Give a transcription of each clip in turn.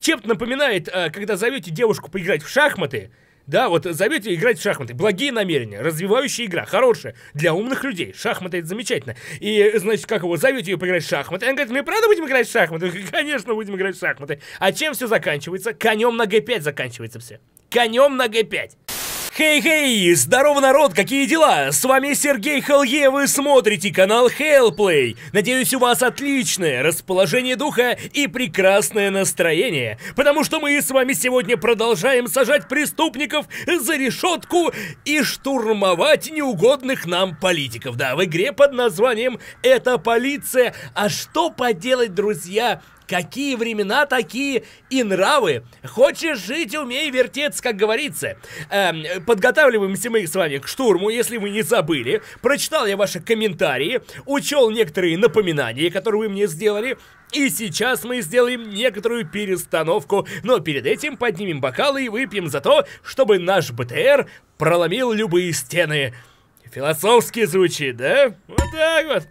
Чем-то напоминает, э, когда зовете девушку поиграть в шахматы, да, вот зовете играть в шахматы. Благие намерения, развивающая игра, хорошая, для умных людей. Шахматы это замечательно. И, значит, как его, зовете ее поиграть в шахматы. Она говорит, мы правда будем играть в шахматы? Конечно, будем играть в шахматы. А чем все заканчивается? Конем на G5 заканчивается все. Конем на G5. Хей-хей! Здорово, народ! Какие дела? С вами Сергей Хелге, вы смотрите канал Hellplay. Надеюсь, у вас отличное расположение духа и прекрасное настроение, потому что мы с вами сегодня продолжаем сажать преступников за решетку и штурмовать неугодных нам политиков. Да, в игре под названием «Это полиция». А что поделать, друзья? Какие времена такие и нравы. Хочешь жить, умей вертеться, как говорится. Эм, подготавливаемся мы с вами к штурму, если вы не забыли. Прочитал я ваши комментарии, учел некоторые напоминания, которые вы мне сделали. И сейчас мы сделаем некоторую перестановку, но перед этим поднимем бокалы и выпьем за то, чтобы наш БТР проломил любые стены. Философски звучит, да? Вот так вот.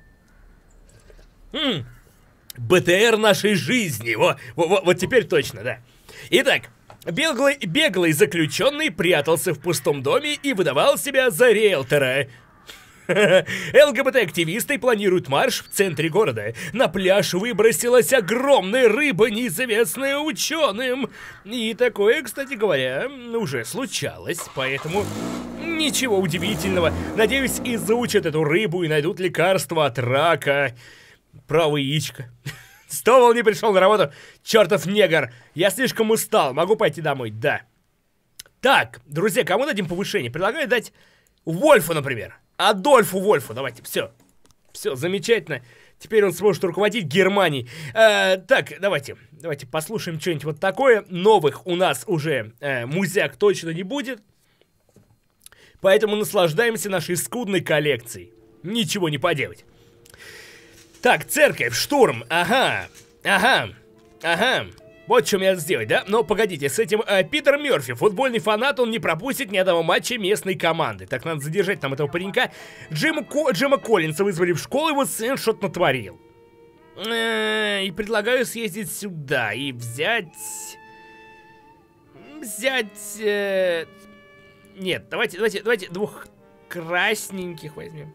Хм. БТР нашей жизни. Во, во, во, вот теперь точно, да. Итак, беглый, беглый заключенный прятался в пустом доме и выдавал себя за риэлтора. ЛГБТ-активисты планируют марш в центре города. На пляж выбросилась огромная рыба, неизвестная ученым. И такое, кстати говоря, уже случалось, поэтому... Ничего удивительного. Надеюсь, изучат эту рыбу и найдут лекарство от рака правое яичко. Стовал не пришел на работу, чертов негр. Я слишком устал, могу пойти домой, да. Так, друзья, кому дадим повышение? Предлагаю дать Вольфу, например. Адольфу Вольфу, давайте, все. Все, замечательно. Теперь он сможет руководить Германией. Э, так, давайте, давайте послушаем что-нибудь вот такое. Новых у нас уже э, музяк точно не будет. Поэтому наслаждаемся нашей скудной коллекцией. Ничего не поделать. Так, церковь, штурм, ага, ага, ага. Вот что мне надо сделать, да? Но ну, погодите, с этим э, Питер Мерфи, футбольный фанат, он не пропустит ни одного матча местной команды. Так надо задержать там этого паренька. Джима, Ко Джима Коллинса вызвали в школу, его сын что-то натворил. Э -э, и предлагаю съездить сюда и взять... Взять... Э... Нет, давайте, давайте, давайте двух красненьких возьмем.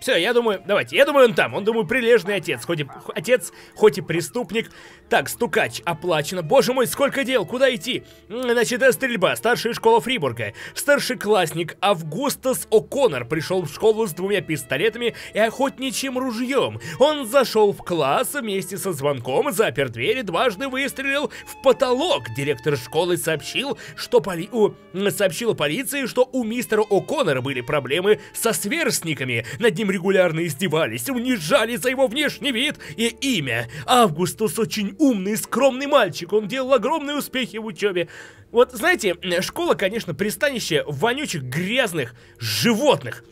Все, я думаю, давайте, я думаю, он там. Он, думаю, прилежный отец. Хоть и, отец, хоть и преступник, так, стукач оплачено. Боже мой, сколько дел, куда идти? Значит, э, стрельба, старшая школа Фрибурга. Старшеклассник Августас О'Коннор пришел в школу с двумя пистолетами и охотничьим ружьем. Он зашел в класс вместе со звонком, запер двери. дважды выстрелил в потолок. Директор школы сообщил, что поли... у... сообщил полиции, что у мистера О'Коннора были проблемы со сверстниками. Над ним регулярно издевались, унижали за его внешний вид и имя. Августус очень умный, скромный мальчик. Он делал огромные успехи в учебе. Вот, знаете, школа, конечно, пристанище вонючих, грязных животных.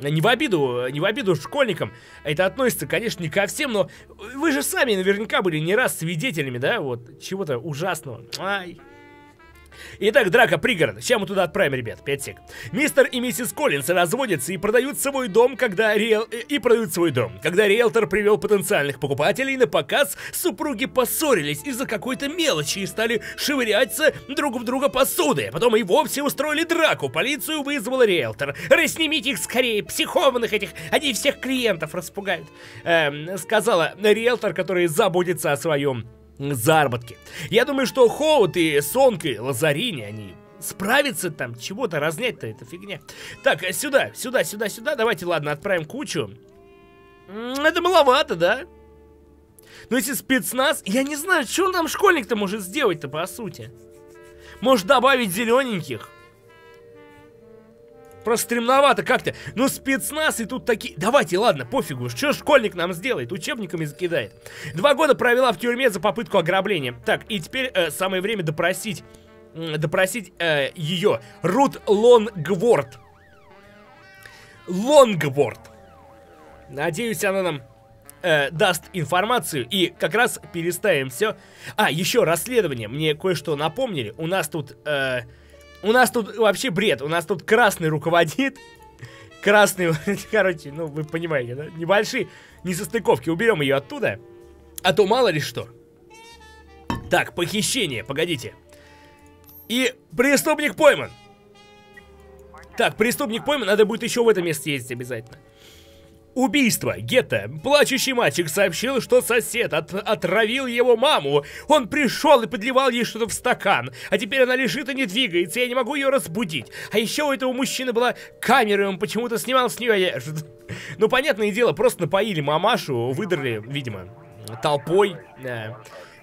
Не в обиду, не в обиду школьникам. Это относится, конечно, не ко всем, но вы же сами наверняка были не раз свидетелями, да, вот, чего-то ужасного. Ай, Итак, драка пригород. Сейчас мы туда отправим, ребят. Пять сек. Мистер и миссис Коллинс разводятся и продают свой дом, когда риэл... Э, и продают свой дом. Когда риэлтор привел потенциальных покупателей на показ, супруги поссорились из-за какой-то мелочи и стали швыряться друг в друга посуды. А потом и вовсе устроили драку. Полицию вызвал риэлтор. Раснимите их скорее, психованных этих. Они всех клиентов распугают. Эм, сказала риэлтор, который заботится о своем заработки. Я думаю, что Хоут и Сонг и Лазарини, они справятся там, чего-то разнять-то, это фигня. Так, э, сюда, сюда, сюда, сюда. Давайте, ладно, отправим кучу. Это маловато, да? Ну если спецназ... Я не знаю, что нам школьник-то может сделать-то, по сути. Может добавить зелененьких? просто стремновато как-то. Ну, спецназ и тут такие... Давайте, ладно, пофигу, что школьник нам сделает? Учебниками закидает. Два года провела в тюрьме за попытку ограбления. Так, и теперь э, самое время допросить... Э, допросить э, ее. Рут Лонгворд. Лонгворд. Надеюсь, она нам э, даст информацию и как раз переставим все. А, еще расследование. Мне кое-что напомнили. У нас тут... Э, у нас тут вообще бред. У нас тут красный руководит. Красный, короче, ну вы понимаете, да? Небольшие несостыковки. Уберем ее оттуда. А то мало ли что. Так, похищение, погодите. И преступник пойман. Так, преступник пойман, надо будет еще в это место ездить обязательно. Убийство. Гетто. Плачущий мальчик сообщил, что сосед от отравил его маму. Он пришел и подливал ей что-то в стакан. А теперь она лежит и не двигается, я не могу ее разбудить. А еще у этого мужчины была камера, и он почему-то снимал с нее одежду. Ну, понятное дело, просто напоили мамашу, выдрали, видимо, толпой. Э,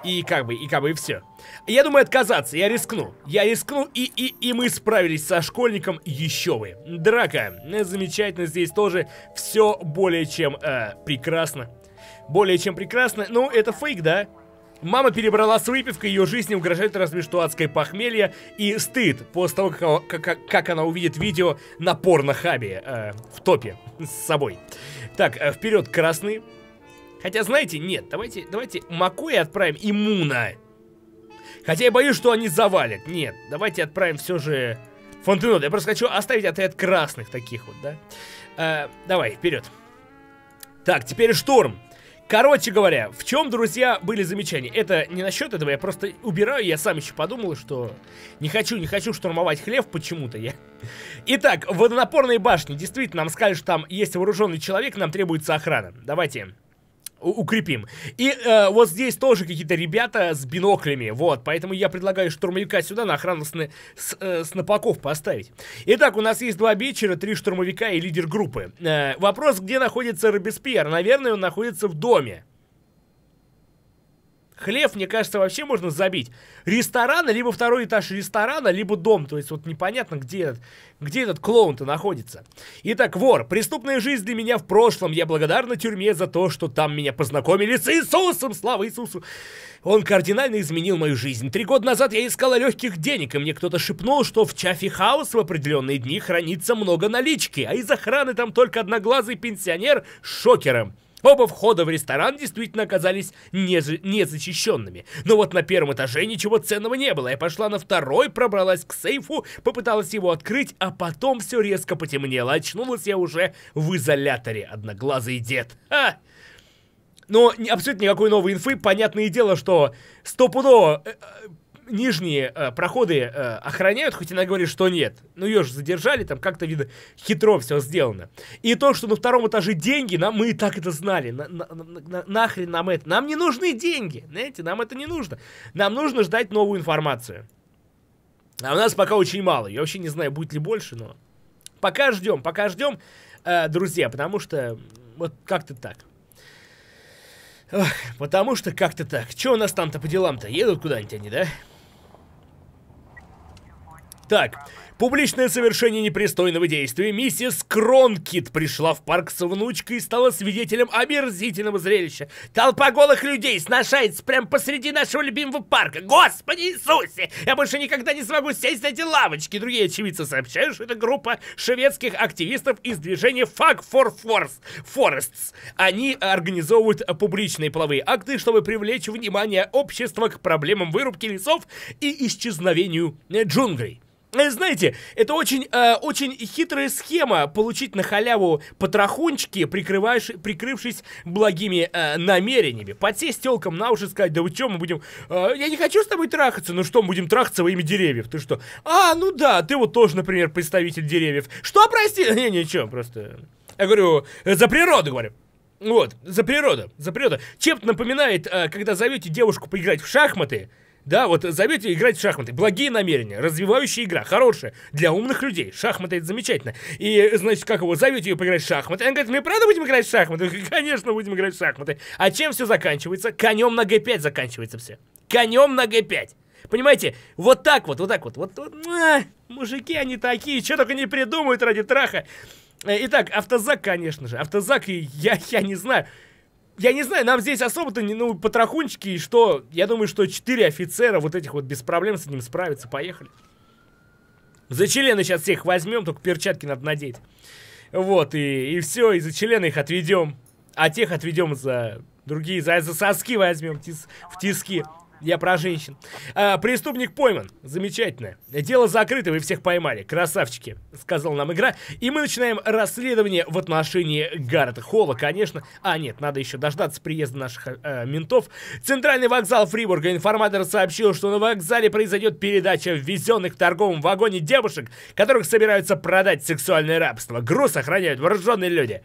и как бы, и как бы, и все. Я думаю отказаться, я рискну. Я рискну, и, и, и мы справились со школьником еще вы. Драка. Замечательно, здесь тоже все более чем э, прекрасно. Более чем прекрасно. Ну, это фейк, да? Мама перебрала с выпивкой, ее жизни угрожает разве что адское похмелье и стыд после того, как, как, как она увидит видео на порнохабе э, в топе с собой. Так, э, вперед, красный. Хотя, знаете, нет, давайте, давайте Макоя отправим и Муна. Хотя я боюсь, что они завалят. Нет, давайте отправим все же Фонтенот. Я просто хочу оставить отряд красных таких вот, да? Э, давай, вперед. Так, теперь шторм. Короче говоря, в чем, друзья, были замечания? Это не насчет этого, я просто убираю, я сам еще подумал, что не хочу, не хочу штурмовать хлев почему-то я. Итак, в водонапорной башне действительно нам сказали, что там есть вооруженный человек, нам требуется охрана. Давайте укрепим. И э, вот здесь тоже какие-то ребята с биноклями, вот, поэтому я предлагаю штурмовика сюда на охрану сны, с, э, снопаков поставить. Итак, у нас есть два бичера, три штурмовика и лидер группы. Э, вопрос, где находится Робеспьер? Наверное, он находится в доме. Хлеб, мне кажется, вообще можно забить. Ресторана, либо второй этаж ресторана, либо дом. То есть вот непонятно, где, где этот клоун-то находится. Итак, вор. Преступная жизнь для меня в прошлом. Я благодарна тюрьме за то, что там меня познакомили с Иисусом. Слава Иисусу! Он кардинально изменил мою жизнь. Три года назад я искала легких денег, и мне кто-то шепнул, что в Чаффи Хаус в определенные дни хранится много налички, а из охраны там только одноглазый пенсионер с шокером. Оба входа в ресторан действительно оказались нежи... незащищенными. Но вот на первом этаже ничего ценного не было. Я пошла на второй, пробралась к сейфу, попыталась его открыть, а потом все резко потемнело. Очнулась я уже в изоляторе, одноглазый дед. Ха! Но абсолютно никакой новой инфы. Понятное дело, что стопудово э, э, нижние э, проходы э, охраняют, хоть она говорит, что нет. Ну ее же задержали, там как-то, видно, хитро все сделано. И то, что на втором этаже деньги, нам, мы и так это знали. На, на, на, нахрен нам это? Нам не нужны деньги, знаете, нам это не нужно. Нам нужно ждать новую информацию. А у нас пока очень мало. Я вообще не знаю, будет ли больше, но... Пока ждем, пока ждем, э, друзья, потому что вот как-то так. Ох, потому что как-то так. Че у нас там-то по делам-то? Едут куда-нибудь они, да? Так, публичное совершение непристойного действия миссис Кронкит пришла в парк с внучкой и стала свидетелем омерзительного зрелища. Толпа голых людей сношается прямо посреди нашего любимого парка. Господи Иисусе! Я больше никогда не смогу сесть на эти лавочки. Другие очевидцы сообщают, что это группа шведских активистов из движения Fuck for Force, Forests. Они организовывают публичные половые акты, чтобы привлечь внимание общества к проблемам вырубки лесов и исчезновению э, джунглей. Э, знаете, это очень, э, очень хитрая схема получить на халяву потрохунчики, прикрывшись благими э, намерениями. Подсесть телкам на уши сказать, да вы что, мы будем... Э, я не хочу с тобой трахаться, ну что, мы будем трахаться во имя деревьев, ты что? А, ну да, ты вот тоже, например, представитель деревьев. Что, прости? Не, ничего, просто... Я говорю, за природу, говорю. Вот, за природу, за природу. Чем-то напоминает, э, когда зовете девушку поиграть в шахматы, да, вот заметьте, играть в шахматы. Благие намерения, развивающая игра, хорошая. Для умных людей. Шахматы это замечательно. И, значит, как его, зовете ее поиграть в шахматы. Она говорит, мы правда будем играть в шахматы? Конечно, будем играть в шахматы. А чем все заканчивается? Конем на г 5 заканчивается все. Конем на г 5 Понимаете, вот так вот, вот так вот. вот, вот а, мужики они такие, что только не придумают ради траха. Э, итак, автозак, конечно же. Автозак, и я, я не знаю я не знаю, нам здесь особо-то не, ну, потрахунчики, и что, я думаю, что четыре офицера вот этих вот без проблем с ним справятся, поехали. За члены сейчас всех возьмем, только перчатки надо надеть. Вот, и, и все, и за члены их отведем, а тех отведем за другие, за, за соски возьмем, тис, в тиски. Я про женщин. А, преступник пойман. Замечательно. Дело закрыто, вы всех поймали. Красавчики, сказала нам игра. И мы начинаем расследование в отношении Гаррета Холла, конечно. А, нет, надо еще дождаться приезда наших э, э, ментов. Центральный вокзал Фрибурга. Информатор сообщил, что на вокзале произойдет передача ввезенных в торговом вагоне девушек, которых собираются продать сексуальное рабство. Груз охраняют вооруженные люди.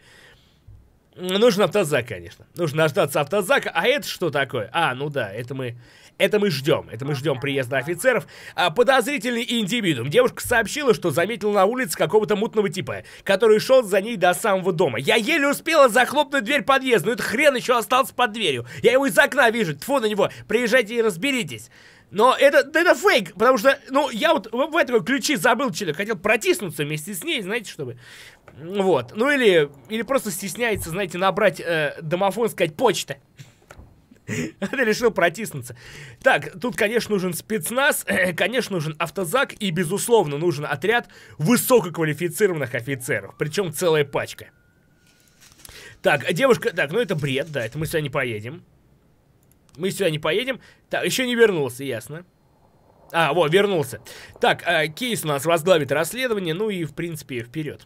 Нужен автозак, конечно. Нужно дождаться автозака. А это что такое? А, ну да, это мы... Это мы ждем. Это мы ждем приезда офицеров. А подозрительный индивидуум. Девушка сообщила, что заметила на улице какого-то мутного типа, который шел за ней до самого дома. Я еле успела захлопнуть дверь подъезда, но этот хрен еще остался под дверью. Я его из окна вижу. Тьфу на него. Приезжайте и разберитесь. Но это, да это фейк, потому что, ну, я вот в, в этом ключи забыл, человек, хотел протиснуться вместе с ней, знаете, чтобы вот. Ну или, или просто стесняется, знаете, набрать э, домофон, сказать «почта». Она решил протиснуться. Так, тут, конечно, нужен спецназ, конечно, нужен автозак и, безусловно, нужен отряд высококвалифицированных офицеров. Причем целая пачка. Так, девушка... Так, ну это бред, да, это мы сюда не поедем. Мы сюда не поедем. Так, еще не вернулся, ясно. А, вот, вернулся. Так, э, кейс у нас возглавит расследование, ну и, в принципе, вперед.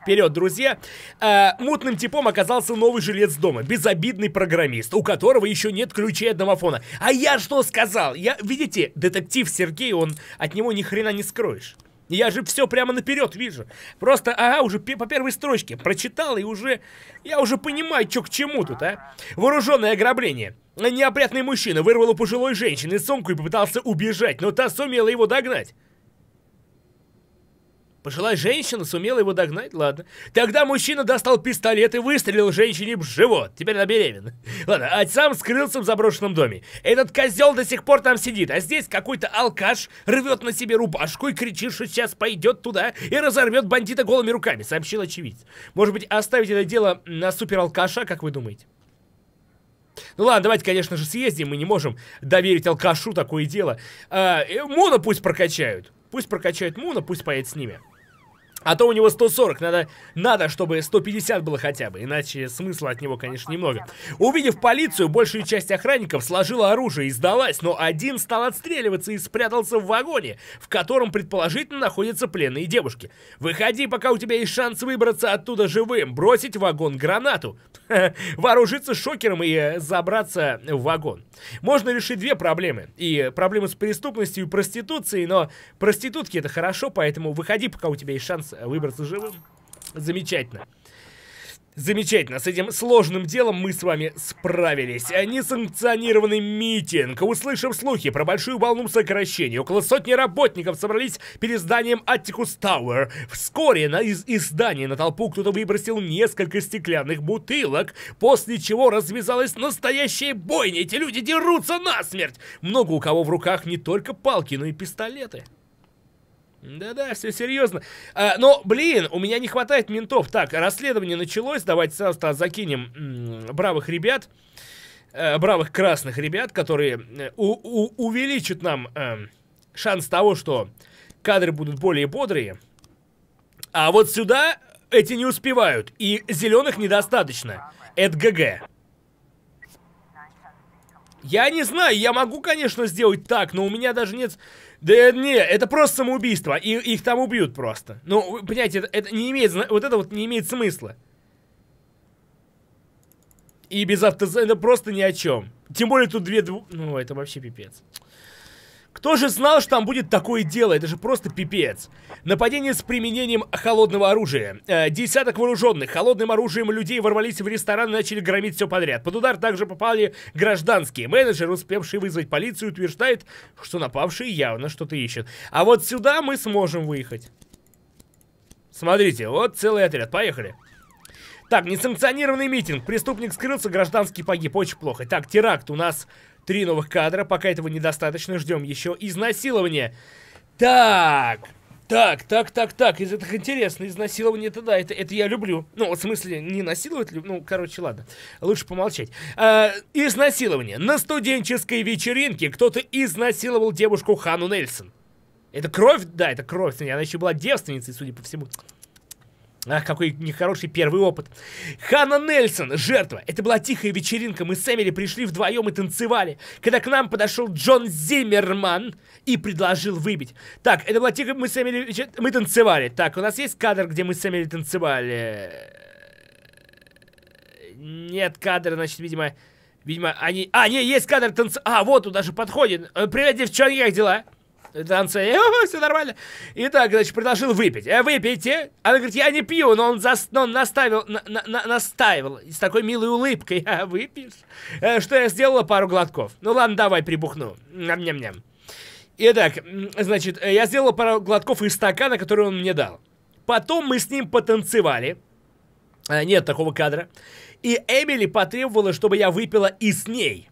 Вперед, друзья! Э, мутным типом оказался новый жилец дома, безобидный программист, у которого еще нет ключей от домофона. А я что сказал? Я, видите, детектив Сергей, он от него ни хрена не скроешь. Я же все прямо наперед вижу. Просто, ага, уже по первой строчке прочитал и уже... Я уже понимаю, что к чему тут, а. Вооруженное ограбление. Неопрятный мужчина вырвал у пожилой женщины сумку и попытался убежать, но та сумела его догнать. Пожилая женщина сумела его догнать, ладно. Тогда мужчина достал пистолет и выстрелил женщине в живот. Теперь она беременна. Ладно, а сам скрылся в заброшенном доме. Этот козел до сих пор там сидит, а здесь какой-то алкаш рвет на себе рубашку и кричит, что сейчас пойдет туда и разорвет бандита голыми руками, сообщил очевидец. Может быть, оставить это дело на супералкаша, как вы думаете? Ну ладно, давайте, конечно же, съездим, мы не можем доверить алкашу такое дело. А, э, Муна пусть прокачают. Пусть прокачают Муна, пусть поедет с ними. А то у него 140, надо, надо, чтобы 150 было хотя бы, иначе смысла от него, конечно, немного. Увидев полицию, большая часть охранников сложила оружие и сдалась, но один стал отстреливаться и спрятался в вагоне, в котором, предположительно, находятся пленные девушки. «Выходи, пока у тебя есть шанс выбраться оттуда живым, бросить в вагон гранату, вооружиться шокером и э, забраться в вагон». Можно решить две проблемы. И проблему с преступностью и проституцией, но проститутки это хорошо, поэтому выходи, пока у тебя есть шанс Э, выбраться, живым. Замечательно. Замечательно, с этим сложным делом мы с вами справились. Э, несанкционированный митинг. Услышав слухи про большую волну сокращений, около сотни работников собрались перед зданием Atticus Tower. Вскоре на, из, из здания на толпу кто-то выбросил несколько стеклянных бутылок, после чего развязалась настоящая бойня. Эти люди дерутся насмерть. Много у кого в руках не только палки, но и пистолеты. Да-да, все серьезно. А, но, блин, у меня не хватает ментов. Так, расследование началось. Давайте сразу закинем м бравых ребят. Э, бравых красных ребят, которые э, увеличат нам э, шанс того, что кадры будут более бодрые. А вот сюда эти не успевают. И зеленых недостаточно. Это ГГ. Я не знаю, я могу, конечно, сделать так, но у меня даже нет... Да не, это просто самоубийство, и их там убьют просто. Ну, понимаете, это, это не имеет... Вот это вот не имеет смысла. И без это просто ни о чем. Тем более тут две... Дв... Ну, это вообще пипец. Кто же знал, что там будет такое дело? Это же просто пипец. Нападение с применением холодного оружия. Э, десяток вооруженных холодным оружием людей ворвались в ресторан и начали громить все подряд. Под удар также попали гражданские. Менеджер, успевший вызвать полицию, утверждает, что напавшие явно что-то ищут. А вот сюда мы сможем выехать. Смотрите, вот целый отряд. Поехали. Так, несанкционированный митинг. Преступник скрылся, гражданский погиб. Очень плохо. Так, теракт у нас Три новых кадра, пока этого недостаточно, ждем еще изнасилования, Так, так, так, так, так, из этих интересно, изнасилование это да, это, это я люблю. Ну, вот в смысле, не насиловать, ну, короче, ладно, лучше помолчать. А, изнасилование. На студенческой вечеринке кто-то изнасиловал девушку Хану Нельсон. Это кровь? Да, это кровь. Она еще была девственницей, судя по всему. Ах, какой нехороший первый опыт. Ханна Нельсон, жертва. Это была тихая вечеринка. Мы с Эмили пришли вдвоем и танцевали. Когда к нам подошел Джон Зиммерман и предложил выбить. Так, это была тихая... Мы с Эмили... Мы танцевали. Так, у нас есть кадр, где мы с Эмили танцевали? Нет кадра, значит, видимо... Видимо, они... А, не, есть кадр танц. А, вот, он даже подходит. Э, привет, девчонки, как дела? Танцы, все нормально. И так, значит, предложил выпить. «Э, выпейте. Она говорит, я не пью, но он, зас, но он наставил, на, на, настаивал с такой милой улыбкой. выпьешь? «Э, что я сделала пару глотков. Ну ладно, давай, прибухну. Ням-ням-ням. Итак, значит, э, я сделала пару глотков из стакана, который он мне дал. Потом мы с ним потанцевали. Нет такого кадра. И Эмили потребовала, чтобы я выпила и с ней.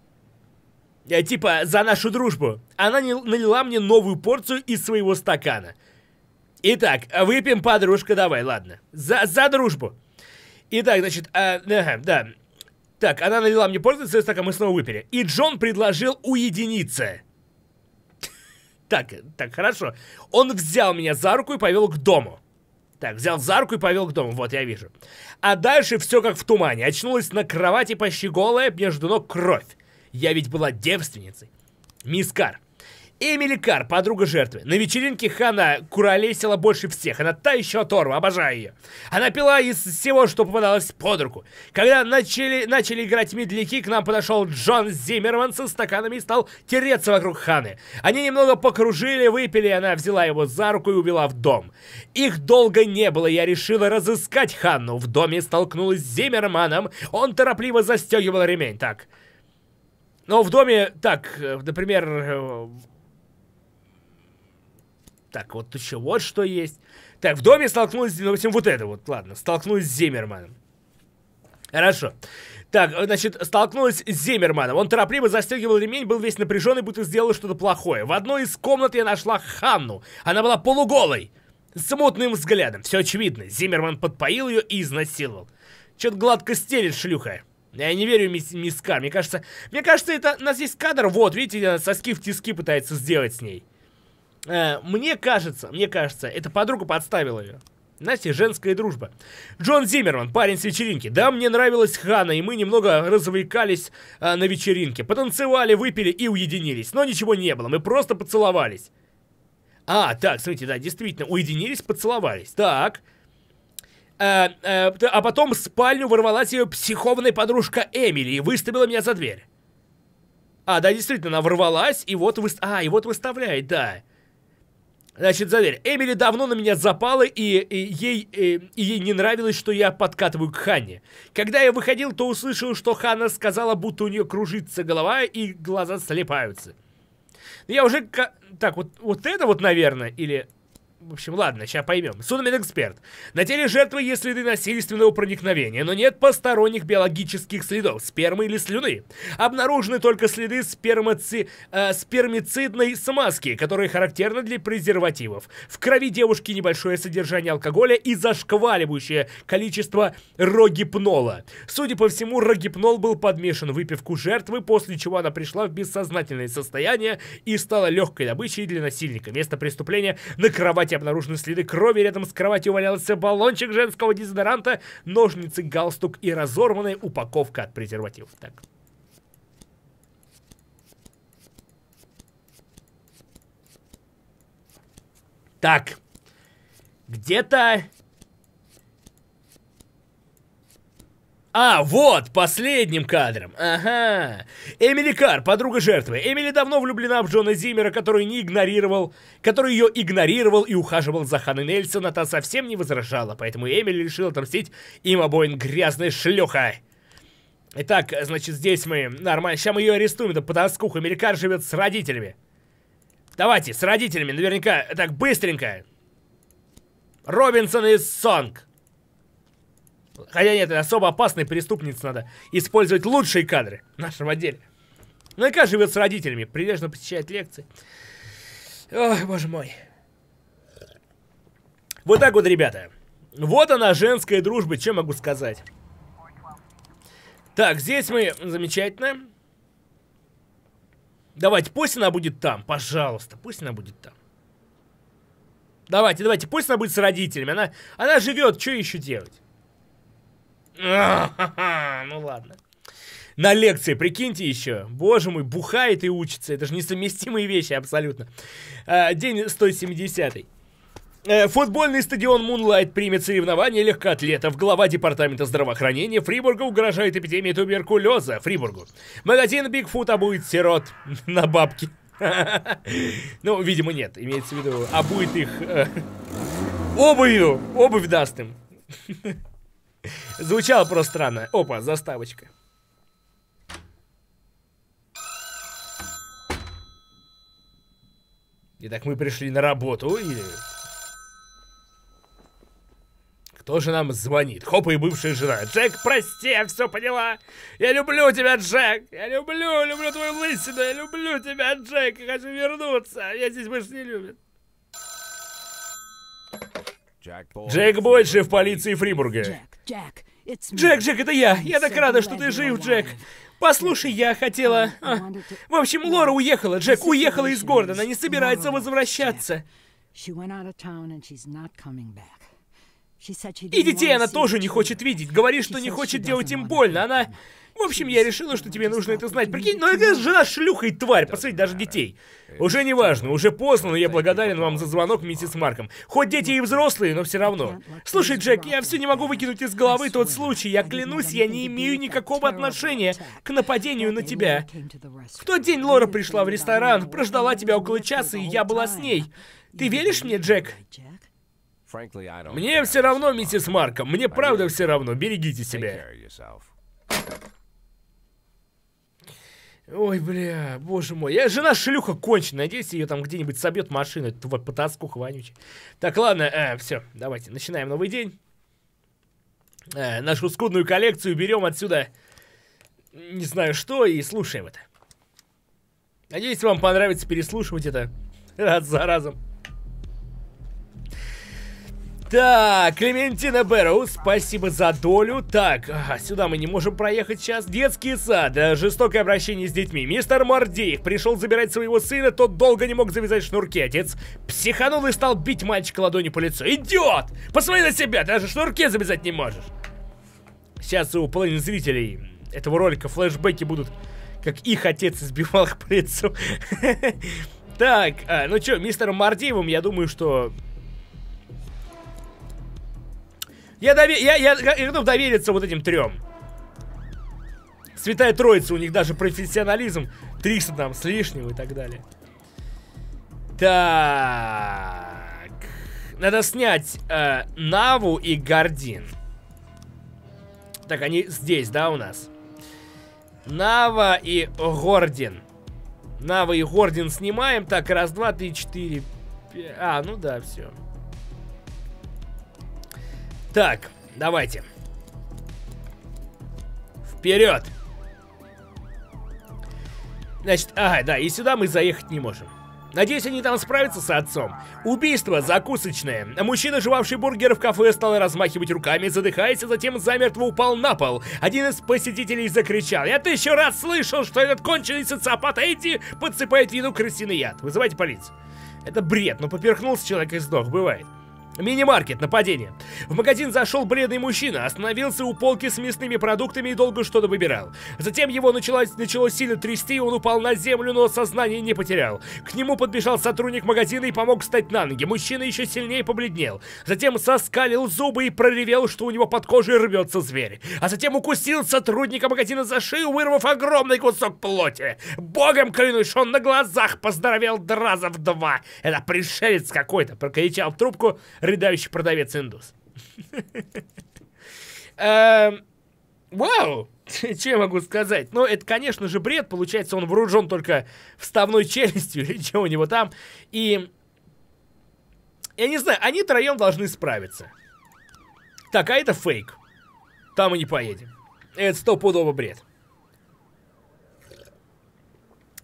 Я э, Типа, за нашу дружбу. Она не, налила мне новую порцию из своего стакана. Итак, э, выпьем, подружка, давай, ладно. За, за дружбу. Итак, значит, а, ага, да. Так, она налила мне порцию из своего стакана, мы снова выпили. И Джон предложил уединиться. Так, так, хорошо. Он взял меня за руку и повел к дому. Так, взял за руку и повел к дому, вот я вижу. А дальше все как в тумане. Очнулась на кровати почти голая, между ног кровь. Я ведь была девственницей. Мисс Кар. Эмили Кар, подруга жертвы. На вечеринке Хана куролесила больше всех. Она та еще оторва, обожаю ее. Она пила из всего, что попадалось под руку. Когда начали, начали играть медляки, к нам подошел Джон Зиммерман со стаканами и стал тереться вокруг Ханы. Они немного покружили, выпили, она взяла его за руку и увела в дом. Их долго не было, я решила разыскать Ханну. В доме столкнулась с Зиммерманом, он торопливо застегивал ремень. Так, но ну, в доме, так, э, например... Э, так, вот еще вот что есть. Так, в доме столкнулась, допустим, вот это вот, ладно, столкнулись с Зиммерманом. Хорошо. Так, значит, столкнулась с Зиммерманом. Он торопливо застегивал ремень, был весь напряженный, будто сделал что-то плохое. В одной из комнат я нашла Ханну. Она была полуголой. С мутным взглядом. Все очевидно. Зиммерман подпоил ее и изнасиловал. Чё-то гладко стелит шлюха. Я не верю мисс, мисс К. Мне кажется, мне кажется, это у нас есть кадр. Вот, видите, соски в тиски пытается сделать с ней. Э, мне кажется, мне кажется, эта подруга подставила ее. Настя, женская дружба. Джон Зиммерман, парень с вечеринки. Да, мне нравилась Хана, и мы немного развлекались э, на вечеринке. Потанцевали, выпили и уединились. Но ничего не было, мы просто поцеловались. А, так, смотрите, да, действительно, уединились, поцеловались. Так, а, а потом в спальню ворвалась ее психованная подружка Эмили и выставила меня за дверь. А, да, действительно, она ворвалась и вот, вы... а, и вот выставляет, да. Значит, заверь, Эмили давно на меня запала, и, и, ей, и, э, и ей не нравилось, что я подкатываю к Ханне. Когда я выходил, то услышал, что Ханна сказала, будто у нее кружится голова и глаза слепаются. Я уже... Так, вот, вот это вот, наверное, или... В общем, ладно, сейчас поймем. Судмедэксперт. На теле жертвы есть следы насильственного проникновения, но нет посторонних биологических следов спермы или слюны. Обнаружены только следы спермаци... э, спермицидной смазки, которые характерны для презервативов. В крови девушки небольшое содержание алкоголя и зашкваливающее количество рогипнола. Судя по всему, рогипнол был подмешан в выпивку жертвы, после чего она пришла в бессознательное состояние и стала легкой добычей для насильника. Место преступления на кровати кровати обнаружены следы крови, рядом с кроватью валялся баллончик женского дезодоранта, ножницы, галстук и разорванная упаковка от презервативов. Так. Так. Где-то А, вот, последним кадром. Ага. Эмили Кар, подруга жертвы. Эмили давно влюблена в Джона Зимера, который не игнорировал, который ее игнорировал и ухаживал за Ханой Нельсон, а та совсем не возражала, поэтому Эмили решила отомстить им обоим грязной шлюхой. Итак, значит, здесь мы нормально. Сейчас мы ее арестуем, это потаскуха. Эмили Кар живет с родителями. Давайте, с родителями, наверняка, так, быстренько. Робинсон из Сонг. Хотя нет, особо опасной преступнице надо использовать лучшие кадры в нашем отделе. Ну как живет с родителями, прилежно посещает лекции. Ой, боже мой. Вот так вот, ребята. Вот она, женская дружба, что могу сказать. Так, здесь мы... Замечательно. Давайте, пусть она будет там, пожалуйста, пусть она будет там. Давайте, давайте, пусть она будет с родителями. Она, она живет, что еще делать? Ну ладно. На лекции, прикиньте еще. Боже мой, бухает и учится. Это же несовместимые вещи абсолютно. А, день 170 -й. Э, футбольный стадион Moonlight примет соревнования легкоатлетов. Глава департамента здравоохранения Фрибурга угрожает эпидемией туберкулеза Фрибургу. Магазин Бигфут обует сирот на бабки. Ну, видимо, нет. Имеется в виду, обует их э, обувью. Обувь даст им. Звучало просто странно. Опа, заставочка. Итак, мы пришли на работу или... Кто же нам звонит? Хопа и бывшая жена. Джек, прости, я все поняла. Я люблю тебя, Джек. Я люблю, люблю твою лысину. Я люблю тебя, Джек. Я хочу вернуться. Я здесь больше не любят. Джек Бойт, в полиции Фрибурга. Джек, Джек, это я. Я так рада, что ты жив, Джек. Послушай, я хотела... Oh, а. В общем, Лора уехала, Джек, уехала из города, она не собирается возвращаться. И детей она тоже не хочет видеть. Говорит, что не хочет делать им больно. Она... В общем, я решила, что тебе нужно это знать. Прикинь, ну это жена шлюха и тварь, посмотри, даже детей. Уже не важно, уже поздно, но я благодарен вам за звонок, миссис Марком. Хоть дети и взрослые, но все равно. Слушай, Джек, я все не могу выкинуть из головы тот случай. Я клянусь, я не имею никакого отношения к нападению на тебя. В тот день Лора пришла в ресторан, прождала тебя около часа, и я была с ней. Ты веришь мне, Джек? Мне все равно, миссис Марком, мне правда все равно, берегите себя. Ой, бля, боже мой. Я жена шлюха кончена. Надеюсь, ее там где-нибудь собьет машина. вот потаскуха вонючий. Так, ладно, э, все, давайте, начинаем новый день. Э, нашу скудную коллекцию берем отсюда не знаю что и слушаем это. Надеюсь, вам понравится переслушивать это раз за разом. Так, Клементина Бэрроу, спасибо за долю. Так, сюда мы не можем проехать сейчас. Детский сад, э, жестокое обращение с детьми. Мистер Мордеев пришел забирать своего сына, тот долго не мог завязать шнурки. Отец психанул и стал бить мальчика ладонью по лицу. Идиот! Посмотри на себя, даже шнурки завязать не можешь. Сейчас у половины зрителей этого ролика флешбеки будут, как их отец избивал их по лицу. Так, а, ну что, мистером Мордеевым, я думаю, что Я, довер... я, я, я готов довериться вот этим трем. Святая Троица, у них даже профессионализм 300 там с лишним и так далее. Так. Надо снять э, Наву и Гордин. Так, они здесь, да, у нас? Нава и Гордин. Нава и Гордин снимаем. Так, раз, два, три, четыре. А, ну да, все. Все. Так, давайте. Вперед! Значит, ага, да, и сюда мы заехать не можем. Надеюсь, они там справятся с отцом. Убийство закусочное. Мужчина, жевавший бургер в кафе, стал размахивать руками, задыхаясь, а затем замертво упал на пол. Один из посетителей закричал. Я тысячу раз слышал, что этот конченый социопат а Эдди подсыпает вину крысиный яд. Вызывайте полицию. Это бред, но поперхнулся человек и сдох, бывает. Мини-маркет, нападение. В магазин зашел бледный мужчина, остановился у полки с мясными продуктами и долго что-то выбирал. Затем его началось, начало сильно трясти, он упал на землю, но сознание не потерял. К нему подбежал сотрудник магазина и помог встать на ноги. Мужчина еще сильнее побледнел. Затем соскалил зубы и проревел, что у него под кожей рвется зверь. А затем укусил сотрудника магазина за шею, вырвав огромный кусок плоти. Богом клянусь, он на глазах поздоровел раза в два. Это пришелец какой-то, прокричал в трубку рыдающий продавец-индус. Эм, вау! Че я могу сказать? Ну, это, конечно же, бред. Получается, он вооружен только вставной челюстью или чего у него там. И... Я не знаю, они троем должны справиться. Так, а это фейк. Там мы не поедем. Это стопудово бред.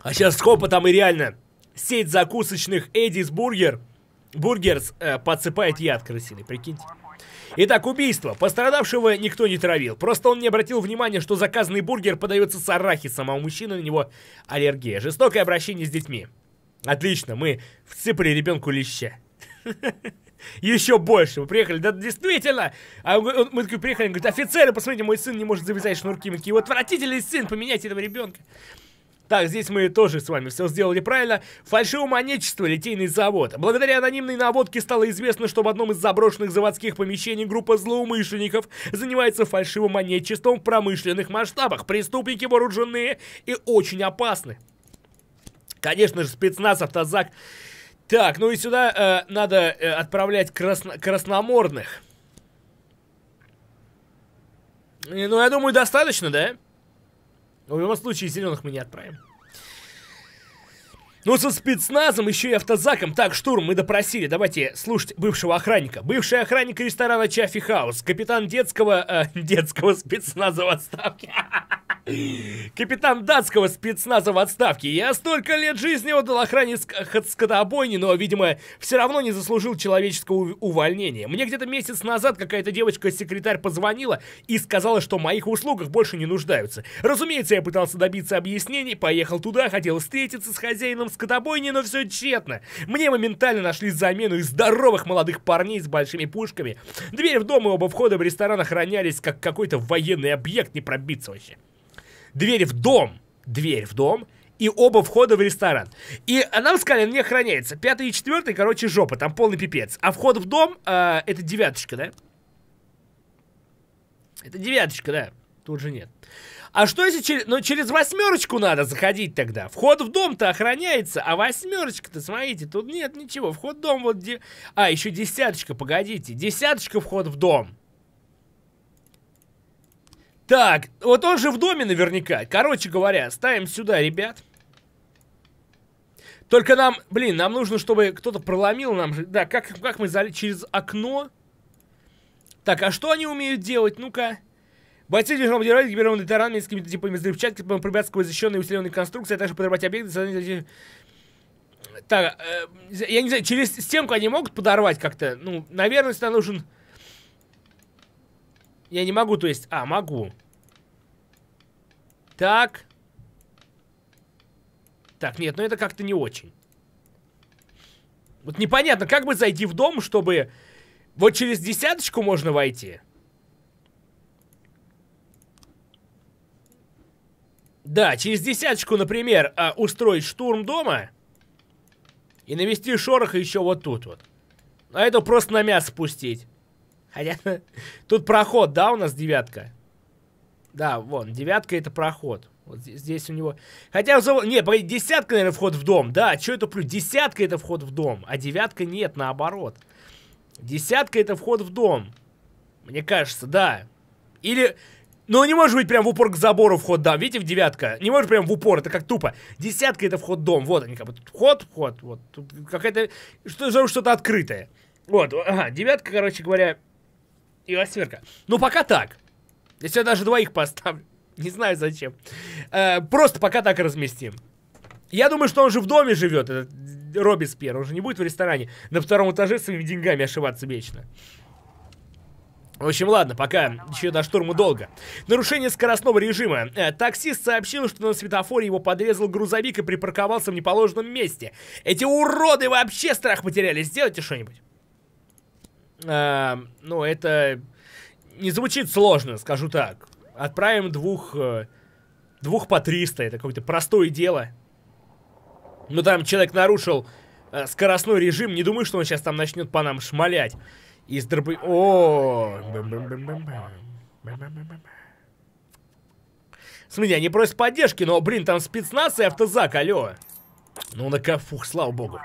А сейчас хопа там и реально сеть закусочных Эдисбургер. Бургер – Бургерс э, подсыпает яд крысиный, прикиньте. Итак, убийство. Пострадавшего никто не травил. Просто он не обратил внимания, что заказанный бургер подается с арахисом, а у мужчины на него аллергия. Жестокое обращение с детьми. Отлично, мы вцепили ребенку леща. Еще больше. Мы приехали, да действительно. А мы такой приехали, говорит, офицеры, посмотрите, мой сын не может завязать шнурки. Мы такие, вот отвратительный сын, поменять этого ребенка. Так, здесь мы тоже с вами все сделали правильно. Фальшивомонечество, литейный завод. Благодаря анонимной наводке стало известно, что в одном из заброшенных заводских помещений группа злоумышленников занимается фальшивомонетчеством в промышленных масштабах. Преступники вооруженные и очень опасны. Конечно же, спецназ, автозак. Так, ну и сюда э, надо э, отправлять красно красноморных. Э, ну, я думаю, достаточно, да? Да. В любом случае, зеленых мы не отправим. Ну, со спецназом, еще и автозаком. Так, штурм мы допросили. Давайте слушать бывшего охранника. Бывший охранник ресторана Чаффи Хаус. Капитан детского... Э, детского спецназа в отставке. Капитан датского спецназа в отставке. Я столько лет жизни отдал охране скотобойни, но, видимо, все равно не заслужил человеческого увольнения. Мне где-то месяц назад какая-то девочка-секретарь позвонила и сказала, что моих услугах больше не нуждаются. Разумеется, я пытался добиться объяснений, поехал туда, хотел встретиться с хозяином скотобойни, но все тщетно. Мне моментально нашли замену из здоровых молодых парней с большими пушками. Дверь в дом и оба входа в ресторан охранялись, как какой-то военный объект не пробиться вообще дверь в дом, дверь в дом, и оба входа в ресторан. И нам сказали, не охраняется. Пятый и четвертый, короче, жопа, там полный пипец. А вход в дом, э, это девяточка, да? Это девяточка, да. Тут же нет. А что если через... Ну, через восьмерочку надо заходить тогда. Вход в дом-то охраняется, а восьмерочка-то, смотрите, тут нет ничего. Вход в дом вот... где, А, еще десяточка, погодите. Десяточка вход в дом. Так, вот он же в доме наверняка. Короче говоря, ставим сюда, ребят. Только нам, блин, нам нужно, чтобы кто-то проломил нам... же. Да, как, как мы залили через окно? Так, а что они умеют делать? Ну-ка. Бойцы держат обдирать гиберованный таран несколькими типами взрывчатки, типом препятствовать защищенной и усиленной конструкции, а также подорвать объекты... Так, э, я не знаю, через стенку они могут подорвать как-то? Ну, наверное, сюда нужен я не могу, то есть... А, могу. Так. Так, нет, ну это как-то не очень. Вот непонятно, как бы зайти в дом, чтобы... Вот через десяточку можно войти. Да, через десяточку, например, а, устроить штурм дома и навести шороха еще вот тут вот. А это просто на мясо спустить. Хотя, тут проход, да, у нас девятка? Да, вон, девятка это проход. Вот здесь у него... Хотя, не, погоди, десятка, наверное, вход в дом. Да, что это плюс? Десятка это вход в дом, а девятка нет, наоборот. Десятка это вход в дом. Мне кажется, да. Или... Ну, не может быть прям в упор к забору вход да. Видите, в девятка. Не может прям в упор, это как тупо. Десятка это вход в дом. Вот они как бы. вход, вход. Вот. Тут какая-то... Что, то что-то открытое. Вот. Ага, девятка, короче говоря, и восьмерка. Ну, пока так. Я сюда даже двоих поставлю. Не знаю зачем. Э, просто пока так разместим. Я думаю, что он же в доме живет, этот Робеспьер. Он же не будет в ресторане на втором этаже своими деньгами ошиваться вечно. В общем, ладно, пока еще до штурма долго. Нарушение скоростного режима. Э, таксист сообщил, что на светофоре его подрезал грузовик и припарковался в неположенном месте. Эти уроды вообще страх потеряли. Сделайте что-нибудь. Эм, ну, это не звучит сложно, скажу так. Отправим двух... Э, двух по 300, это какое-то простое дело. Но ну, там человек нарушил э, скоростной режим, не думаю, что он сейчас там начнет по нам шмалять. Из дробы... О! Смотри, они просят поддержки, но, блин, там спецназ и автозак, алло. Ну, на кафух, слава богу.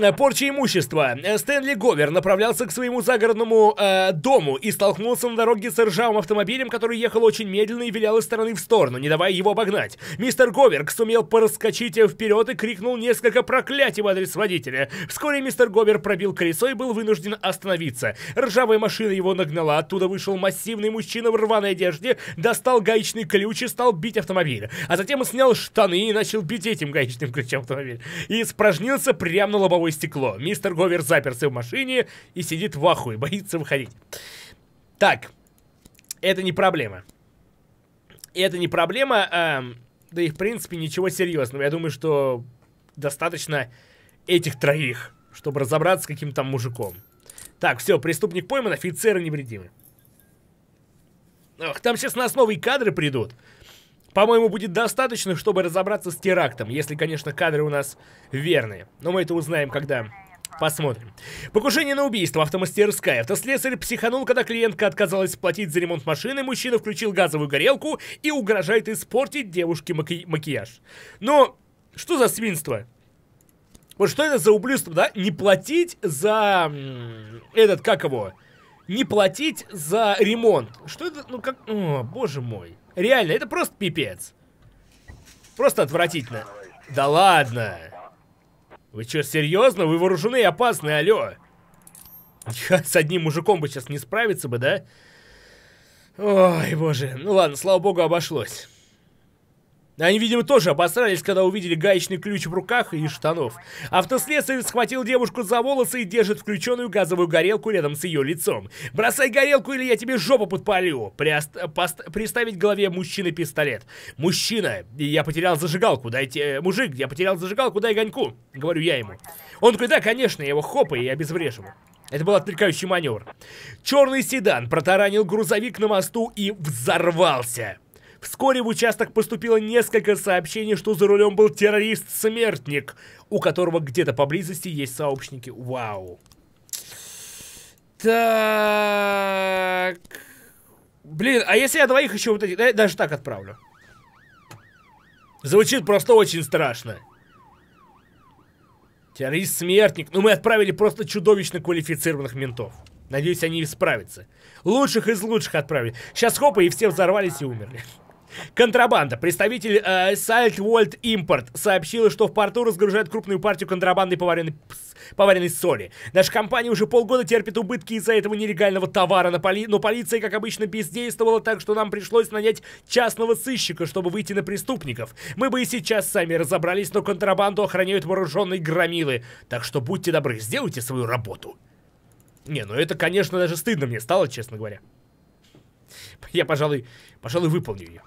Э, порча имущества. Э, Стэнли Говер направлялся к своему загородному э, дому и столкнулся на дороге с ржавым автомобилем, который ехал очень медленно и вилял из стороны в сторону, не давая его обогнать. Мистер Говерк сумел пораскочить вперед и крикнул несколько проклятий в адрес водителя. Вскоре мистер Говер пробил колесо и был вынужден остановиться. Ржавая машина его нагнала, оттуда вышел массивный мужчина в рваной одежде, достал гаечный ключ и стал бить автомобиль. А затем снял штаны и начал бить этим гаечным ключом автомобиль. И спражнился прямо на лобовую лобовое стекло. Мистер Говер заперся в машине и сидит в ахуе, боится выходить. Так, это не проблема. Это не проблема, а, да и в принципе ничего серьезного. Я думаю, что достаточно этих троих, чтобы разобраться с каким-то мужиком. Так, все, преступник пойман, офицеры невредимы. Ох, там сейчас у нас новые кадры придут по-моему, будет достаточно, чтобы разобраться с терактом, если, конечно, кадры у нас верные. Но мы это узнаем, когда Посмотрим. Покушение на убийство. Автомастерская. Автослесарь психанул, когда клиентка отказалась платить за ремонт машины. Мужчина включил газовую горелку и угрожает испортить девушке маки макияж. Но что за свинство? Вот что это за ублюдство, да? Не платить за... Этот, как его? Не платить за ремонт. Что это? Ну как... О, боже мой. Реально, это просто пипец. Просто отвратительно. Да ладно. Вы что, серьезно? Вы вооружены и опасны, алло. Я с одним мужиком бы сейчас не справиться бы, да? Ой, боже. Ну ладно, слава богу, обошлось. Они, видимо, тоже обосрались, когда увидели гаечный ключ в руках и штанов. Автослесарь схватил девушку за волосы и держит включенную газовую горелку рядом с ее лицом. «Бросай горелку, или я тебе жопу подпалю!» Приост... Приставить голове мужчины пистолет. «Мужчина, я потерял зажигалку, дайте... Э, мужик, я потерял зажигалку, дай гоньку!» Говорю я ему. Он такой, да, конечно, я его хопа и обезврежу. Это был отвлекающий маневр. Черный седан протаранил грузовик на мосту и взорвался. Вскоре в участок поступило несколько сообщений, что за рулем был террорист-смертник, у которого где-то поблизости есть сообщники. Вау. Так... Блин, а если я двоих еще вот этих... Да, даже так отправлю. Звучит просто очень страшно. Террорист-смертник. Ну, мы отправили просто чудовищно квалифицированных ментов. Надеюсь, они справятся. Лучших из лучших отправили. Сейчас хопа, и все взорвались и умерли. Контрабанда. Представитель э, Saltwold Import сообщила, что в порту разгружают крупную партию контрабандной поваренной, поваренной соли. Наша компания уже полгода терпит убытки из-за этого нелегального товара, на поли... но полиция, как обычно, бездействовала, так что нам пришлось нанять частного сыщика, чтобы выйти на преступников. Мы бы и сейчас сами разобрались, но контрабанду охраняют вооруженные громилы. Так что будьте добры, сделайте свою работу. Не, ну это, конечно, даже стыдно мне стало, честно говоря. Я, пожалуй, пожалуй, выполню ее.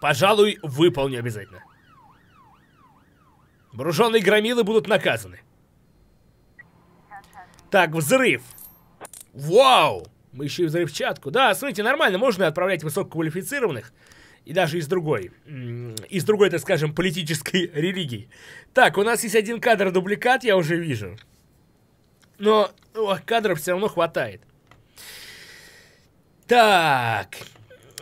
Пожалуй, выполню обязательно. Вооруженные громилы будут наказаны. Так, взрыв. Вау! Мы еще и взрывчатку. Да, смотрите, нормально, можно отправлять высококвалифицированных. И даже из другой, из другой, так скажем, политической религии. Так, у нас есть один кадр-дубликат, я уже вижу. Но ох, кадров все равно хватает. Так,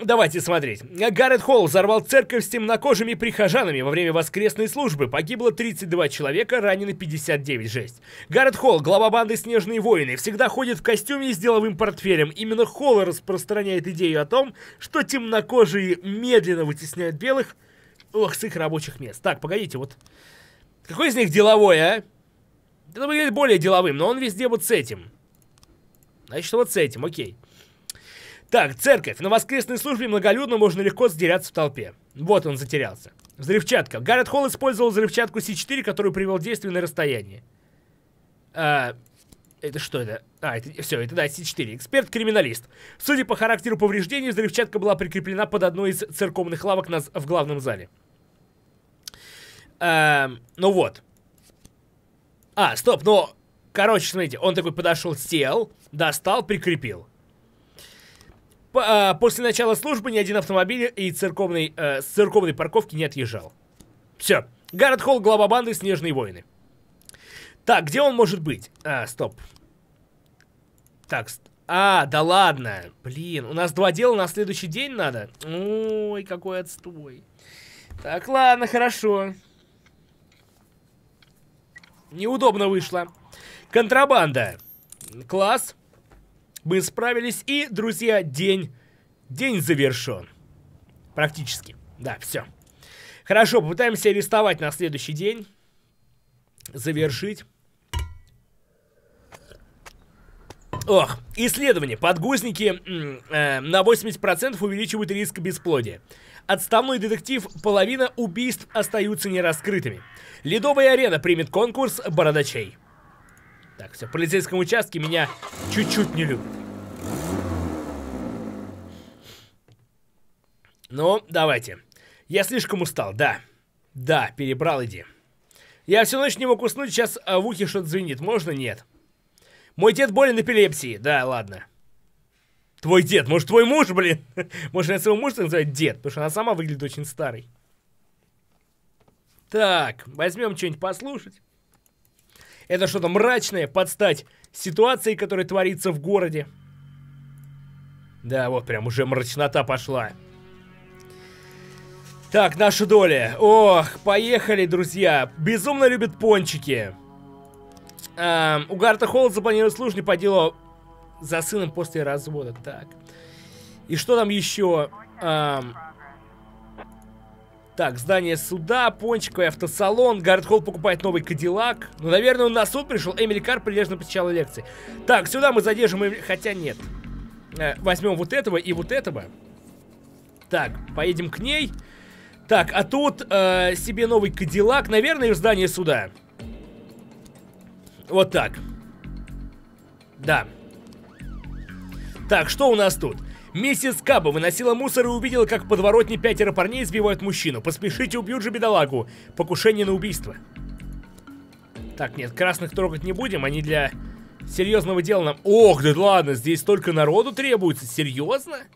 Давайте смотреть. Гаррет Холл взорвал церковь с темнокожими прихожанами. Во время воскресной службы погибло 32 человека, ранены 59 жесть. Гаррет Холл, глава банды «Снежные воины», всегда ходит в костюме с деловым портфелем. Именно Холл распространяет идею о том, что темнокожие медленно вытесняют белых, ох, с их рабочих мест. Так, погодите, вот... Какой из них деловой, а? Это выглядит более деловым, но он везде вот с этим. Значит, вот с этим, окей. Так, церковь. На воскресной службе многолюдно можно легко затеряться в толпе. Вот он затерялся. Взрывчатка. Гаррет Холл использовал взрывчатку С4, которую привел в действие на расстоянии. А, это что это? А, это, все, это да, С4. Эксперт-криминалист. Судя по характеру повреждений, взрывчатка была прикреплена под одной из церковных лавок на, в главном зале. А, ну вот. А, стоп, но... Короче, смотрите, он такой подошел, сел, достал, прикрепил. А, после начала службы ни один автомобиль и церковной, э, с церковной парковки не отъезжал. Все. Гаррет Холл, глава банды «Снежные войны». Так, где он может быть? А, стоп. Так, а, да ладно. Блин, у нас два дела на следующий день надо. Ой, какой отстой. Так, ладно, хорошо. Неудобно вышло. Контрабанда. Класс. Мы справились, и, друзья, день, день завершен. Практически. Да, все. Хорошо, попытаемся арестовать на следующий день. Завершить. Ох, исследование. Подгузники э, на 80% увеличивают риск бесплодия. Отставной детектив, половина убийств остаются нераскрытыми. Ледовая арена примет конкурс бородачей. Так, все, в полицейском участке меня чуть-чуть не любят. Ну, давайте. Я слишком устал, да. Да, перебрал, иди. Я всю ночь не мог уснуть, сейчас а, в ухе что-то звенит. Можно? Нет. Мой дед болен эпилепсией. Да, ладно. Твой дед, может, твой муж, блин? Может, я своего мужа называть дед, потому что она сама выглядит очень старой. Так, возьмем что-нибудь послушать. Это что-то мрачное, подстать ситуации, которая творится в городе. Да, вот прям уже мрачнота пошла. Так, наша доля. Ох, поехали, друзья. Безумно любит пончики. Эм, у Гарта Холл запланировал службу по делу за сыном после развода. Так. И что там еще? Эм, так, здание суда, пончиковый автосалон, Гаррет Холл покупает новый Кадиллак. Ну, наверное, он на суд пришел, Эмили Кар прилежно посещала лекции. Так, сюда мы задержим, хотя нет. Э, возьмем вот этого и вот этого. Так, поедем к ней. Так, а тут э, себе новый Кадиллак, наверное, в здание суда. Вот так. Да. Так, что у нас тут? Миссис Каба выносила мусор и увидела, как в подворотне пятеро парней избивают мужчину. Поспешите, убьют же бедолагу. Покушение на убийство. Так, нет, красных трогать не будем, они для серьезного дела нам... Ох, да ладно, здесь столько народу требуется, серьезно? Серьезно?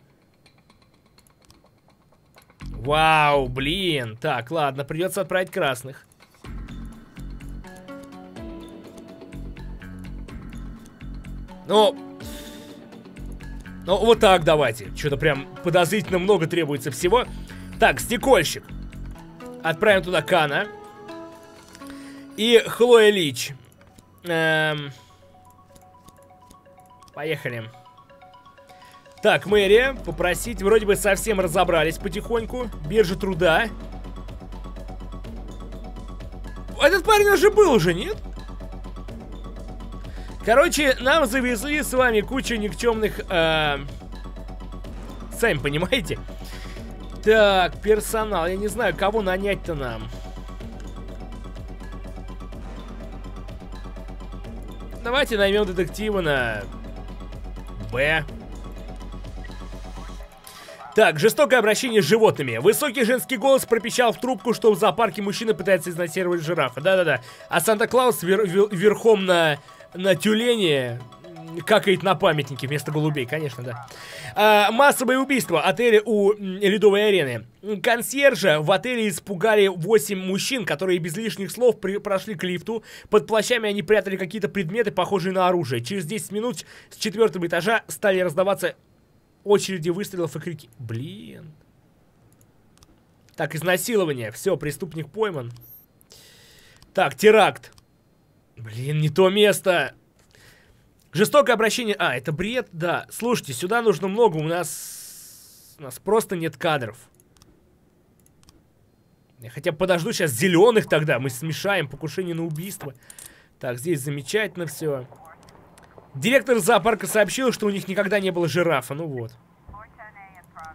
Вау, блин. Так, ладно, придется отправить красных. Ну, ну вот так давайте. Что-то прям подозрительно много требуется всего. Так, стекольщик. Отправим туда Кана. И Хлоя Лич. Эм... Поехали. Поехали. Так, мэрия, попросить. Вроде бы совсем разобрались потихоньку. Биржа труда. Этот парень уже был уже, нет? Короче, нам завезли с вами кучу никчемных... Э, сами понимаете. Так, персонал. Я не знаю, кого нанять-то нам. Давайте наймем детектива на... Б. Так, жестокое обращение с животными. Высокий женский голос пропищал в трубку, что в зоопарке мужчина пытается изнасиловать жирафа. Да-да-да. А Санта-Клаус вер вер верхом на, на тюлене какает на памятнике вместо голубей, конечно, да. А, массовое убийство отеля у Ледовой арены. Консьержа в отеле испугали 8 мужчин, которые без лишних слов при прошли к лифту. Под плащами они прятали какие-то предметы, похожие на оружие. Через 10 минут с четвертого этажа стали раздаваться очереди выстрелов и крики. Блин. Так, изнасилование. Все, преступник пойман. Так, теракт. Блин, не то место. Жестокое обращение... А, это бред, да. Слушайте, сюда нужно много. У нас... У нас просто нет кадров. Я хотя бы подожду сейчас зеленых тогда. Мы смешаем покушение на убийство. Так, здесь замечательно все. Директор зоопарка сообщил, что у них никогда не было жирафа, ну вот.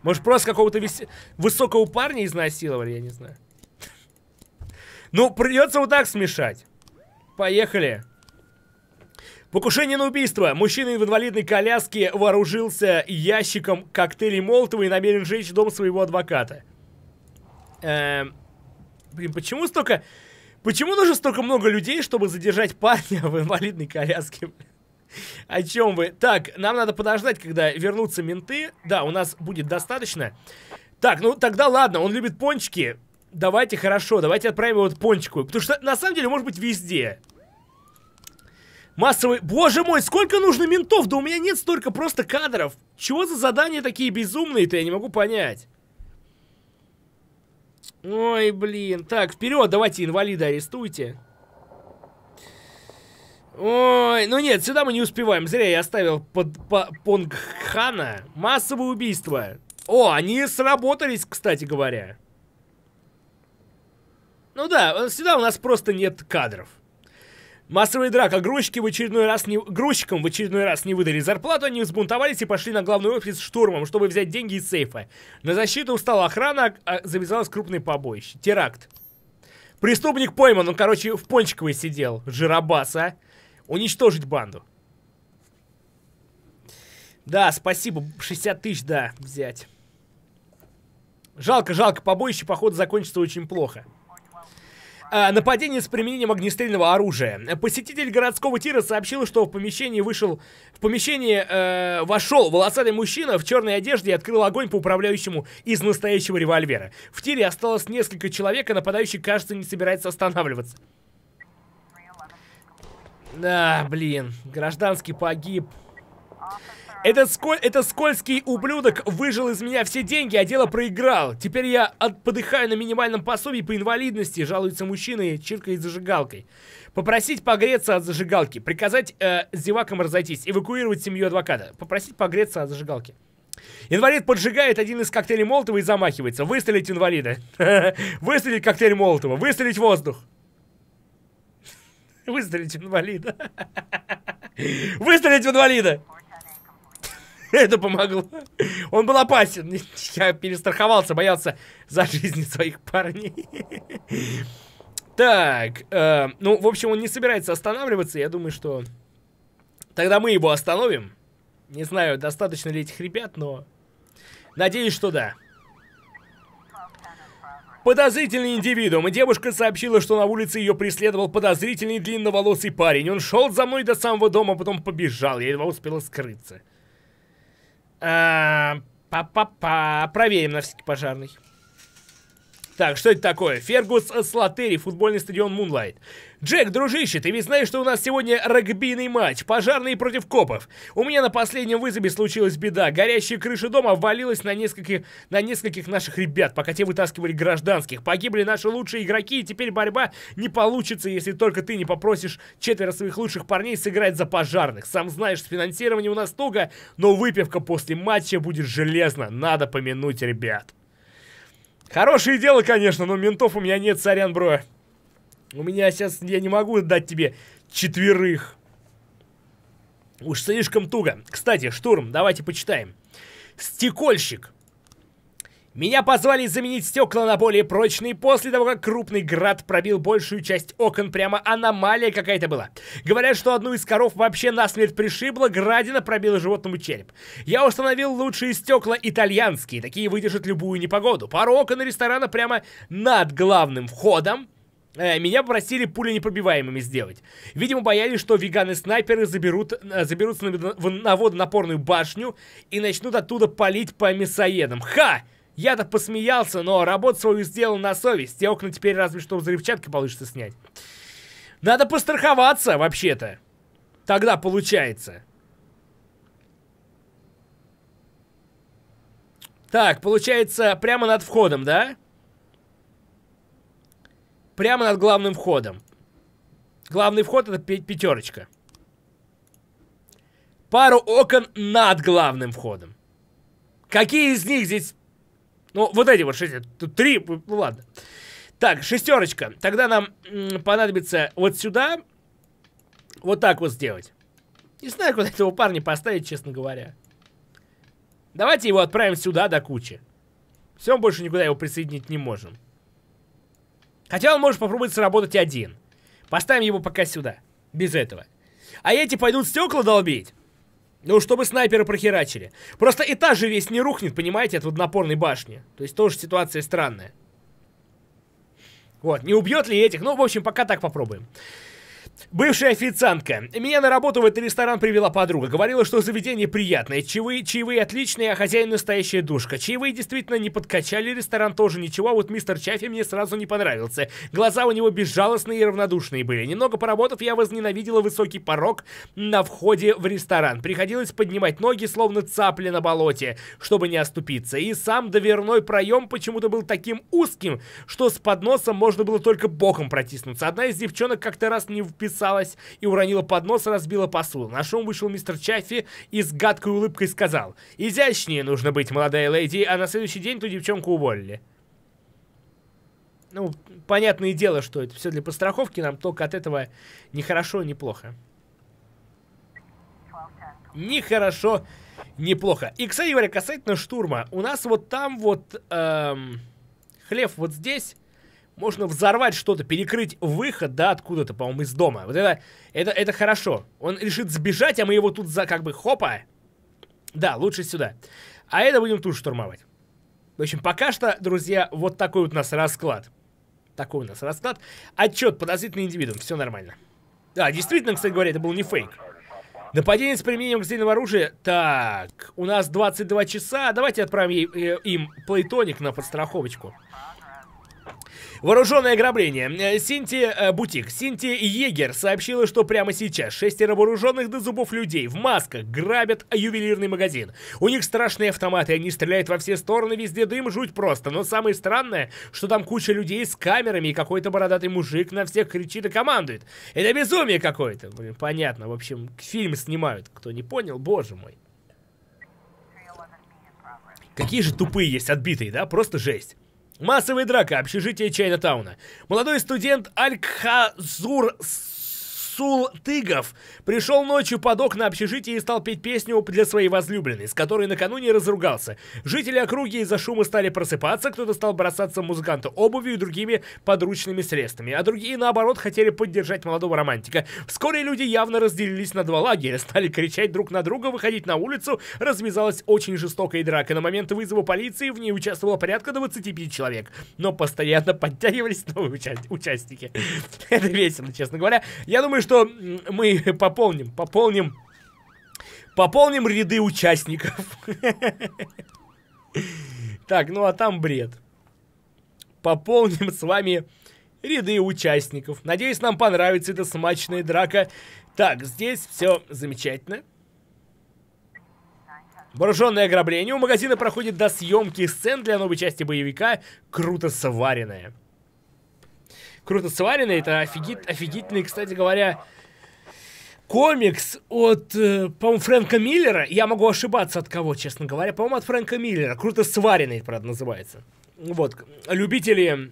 Может, просто какого-то вис... высокого парня изнасиловали, я не знаю. Ну, придется вот так смешать. Поехали. Покушение на убийство. Мужчина в инвалидной коляске вооружился ящиком коктейлей Молотова и намерен сжечь дом своего адвоката. Эм... Блин, почему столько... Почему нужно столько много людей, чтобы задержать парня в инвалидной коляске? О чем вы? Так, нам надо подождать, когда вернутся менты. Да, у нас будет достаточно. Так, ну тогда ладно, он любит пончики. Давайте, хорошо, давайте отправим его вот пончику. Потому что, на самом деле, может быть везде. Массовый... Боже мой, сколько нужно ментов? Да у меня нет столько просто кадров. Чего за задания такие безумные-то? Я не могу понять. Ой, блин. Так, вперед, давайте инвалида арестуйте. Ой. Ой, ну нет, сюда мы не успеваем. Зря я оставил под по, Понгхана. Массовое убийство. О, они сработались, кстати говоря. Ну да, э, сюда у нас просто нет кадров. Массовая драка. Грузчики в очередной раз не... Грузчикам в очередной раз не выдали зарплату, они взбунтовались и пошли на главный офис штурмом, чтобы взять деньги из сейфа. На защиту устала охрана, а завязалось крупный побоище. Теракт. Преступник пойман, он, короче, в Пончиковой сидел. Жиробаса. Уничтожить банду. Да, спасибо. 60 тысяч, да, взять. Жалко, жалко. Побоище, походу, закончится очень плохо. А, нападение с применением огнестрельного оружия. Посетитель городского тира сообщил, что в помещении вышел... В помещении э, вошел волосатый мужчина в черной одежде и открыл огонь по управляющему из настоящего револьвера. В тире осталось несколько человек, а нападающий, кажется, не собирается останавливаться. Да, блин, гражданский погиб. Этот, сколь, этот скользкий ублюдок выжил из меня все деньги, а дело проиграл. Теперь я от, подыхаю на минимальном пособии по инвалидности, жалуется мужчина и чиркает зажигалкой. Попросить погреться от зажигалки. Приказать э, зевакам разойтись. Эвакуировать семью адвоката. Попросить погреться от зажигалки. Инвалид поджигает один из коктейлей Молотова и замахивается. Выстрелить инвалида. Выстрелить коктейль Молотова. Выстрелить воздух. Выстрелить в инвалида. Выстрелить в инвалида! Это помогло. Он был опасен. Я перестраховался, боялся за жизни своих парней. Так, э, ну, в общем, он не собирается останавливаться. Я думаю, что тогда мы его остановим. Не знаю, достаточно ли этих ребят, но надеюсь, что да. Подозрительный индивидуум. Девушка сообщила, что на улице ее преследовал подозрительный длинноволосый парень. Он шел за мной до самого дома, а потом побежал. Я едва успела скрыться. А, Па-па-па. Проверим на всякий пожарный. Так, что это такое? Фергус Слотери, футбольный стадион Мунлайт. Джек, дружище, ты ведь знаешь, что у нас сегодня регбийный матч, пожарные против копов. У меня на последнем вызове случилась беда. Горящая крыша дома ввалилась на, нескольких, на нескольких наших ребят, пока те вытаскивали гражданских. Погибли наши лучшие игроки, и теперь борьба не получится, если только ты не попросишь четверо своих лучших парней сыграть за пожарных. Сам знаешь, с финансированием у нас туго, но выпивка после матча будет железно. Надо помянуть ребят. Хорошее дело, конечно, но ментов у меня нет, сорян, бро. У меня сейчас, я не могу дать тебе четверых. Уж слишком туго. Кстати, штурм, давайте почитаем. Стекольщик. Меня позвали заменить стекла на более прочные после того, как крупный град пробил большую часть окон, прямо аномалия какая-то была. Говорят, что одну из коров вообще насмерть пришибла, градина пробила животному череп. Я установил лучшие стекла итальянские, такие выдержат любую непогоду. Пару окон ресторана прямо над главным входом. Э, меня попросили пули непробиваемыми сделать. Видимо, боялись, что веганы-снайперы заберут, э, заберутся на, на водонапорную башню и начнут оттуда палить по мясоедам. Ха! Я-то посмеялся, но работу свою сделал на совесть. Те окна теперь разве что взрывчатка получится снять. Надо постраховаться, вообще-то. Тогда получается. Так, получается, прямо над входом, да? Прямо над главным входом. Главный вход это пятерочка. Пару окон над главным входом. Какие из них здесь ну, вот эти вот шесть, тут три, ну ладно. Так, шестерочка. Тогда нам понадобится вот сюда вот так вот сделать. Не знаю, куда этого парня поставить, честно говоря. Давайте его отправим сюда до кучи. Все, мы больше никуда его присоединить не можем. Хотя он может попробовать сработать один. Поставим его пока сюда. Без этого. А эти пойдут стекла долбить. Ну, чтобы снайперы прохерачили. Просто этаж же весь не рухнет, понимаете, от напорной башни. То есть тоже ситуация странная. Вот, не убьет ли этих? Ну, в общем, пока так попробуем. Бывшая официантка. Меня на работу в этот ресторан привела подруга. Говорила, что заведение приятное, чаевые, чаевые отличные, а хозяин настоящая душка. Чаевые действительно не подкачали, ресторан тоже ничего, а вот мистер Чаффи мне сразу не понравился. Глаза у него безжалостные и равнодушные были. Немного поработав, я возненавидела высокий порог на входе в ресторан. Приходилось поднимать ноги, словно цапли на болоте, чтобы не оступиться. И сам доверной проем почему-то был таким узким, что с подносом можно было только боком протиснуться. Одна из девчонок как-то раз не вписала вписалась и уронила поднос и разбила посуду. На шум вышел мистер Чаффи и с гадкой улыбкой сказал, «Изящнее нужно быть, молодая леди», а на следующий день ту девчонку уволили. Ну, понятное дело, что это все для постраховки, нам только от этого ни хорошо, ни плохо. Ни хорошо, ни плохо. И, кстати говоря, касательно штурма, у нас вот там вот эм, хлеб вот здесь можно взорвать что-то, перекрыть выход, да, откуда-то, по-моему, из дома. Вот это, это, это хорошо. Он решит сбежать, а мы его тут за, как бы, хопа. Да, лучше сюда. А это будем тут штурмовать. В общем, пока что, друзья, вот такой вот у нас расклад. Такой у нас расклад. Отчет, подозрительный индивидуум, все нормально. Да, действительно, кстати говоря, это был не фейк. Нападение с применением огнестрельного оружия. Так, у нас 22 часа. Давайте отправим ей, э, им плейтоник на подстраховочку. Вооруженное ограбление. Э, Синти э, Бутик. Синти Егер сообщила, что прямо сейчас шестеро вооруженных до зубов людей в масках грабят ювелирный магазин. У них страшные автоматы, они стреляют во все стороны, везде дым, жуть просто. Но самое странное, что там куча людей с камерами и какой-то бородатый мужик на всех кричит и командует. Это безумие какое-то. Блин, понятно. В общем, фильм снимают. Кто не понял, боже мой. Какие же тупые есть отбитые, да? Просто жесть. Массовая драка. Общежитие Чайна Тауна. Молодой студент Аль-Хазур Расул Тыгов пришел ночью под окна общежития и стал петь песню для своей возлюбленной, с которой накануне разругался. Жители округи из-за шума стали просыпаться, кто-то стал бросаться музыканту обувью и другими подручными средствами, а другие, наоборот, хотели поддержать молодого романтика. Вскоре люди явно разделились на два лагеря, стали кричать друг на друга, выходить на улицу, развязалась очень жестокая драка. На момент вызова полиции в ней участвовало порядка 25 человек, но постоянно подтягивались новые участники. Это весело, честно говоря. Я думаю, что что мы пополним, пополним, пополним ряды участников. Так, ну а там бред. Пополним с вами ряды участников. Надеюсь, нам понравится эта смачная драка. Так, здесь все замечательно. Вооруженное ограбление. У магазина проходит до съемки сцен для новой части боевика. Круто сваренное круто сварено. Это офигит, офигительный, кстати говоря, комикс от, э, по-моему, Фрэнка Миллера. Я могу ошибаться от кого, честно говоря. По-моему, от Фрэнка Миллера. Круто сваренный, правда, называется. Вот. Любители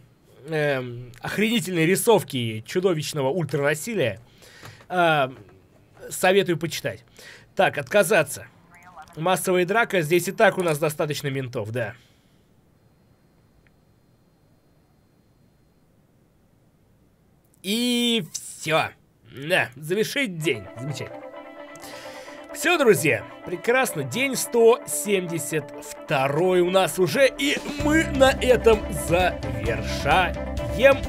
э, охренительной рисовки чудовищного ультранасилия э, советую почитать. Так, отказаться. Массовая драка. Здесь и так у нас достаточно ментов, да. И все. Да, завершить день. Замечательно. Все, друзья. Прекрасно, день 172 у нас уже, и мы на этом завершаем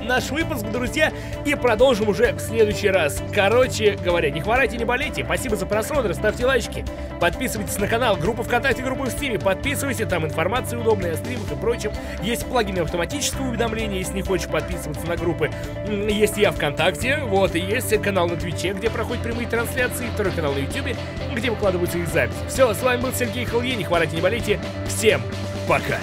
наш выпуск, друзья, и продолжим уже в следующий раз. Короче говоря, не хворайте, не болейте, спасибо за просмотр, ставьте лайки, подписывайтесь на канал, группу ВКонтакте, группу в Стиме, подписывайтесь, там информация удобная о стримах и прочем, есть плагины автоматического уведомления, если не хочешь подписываться на группы, есть я ВКонтакте, вот, и есть канал на Твиче, где проходят прямые трансляции, второй канал на Ютубе, где выкладываются их понравится. Все, с вами был Сергей Халье, не хвалите, не болейте. Всем пока!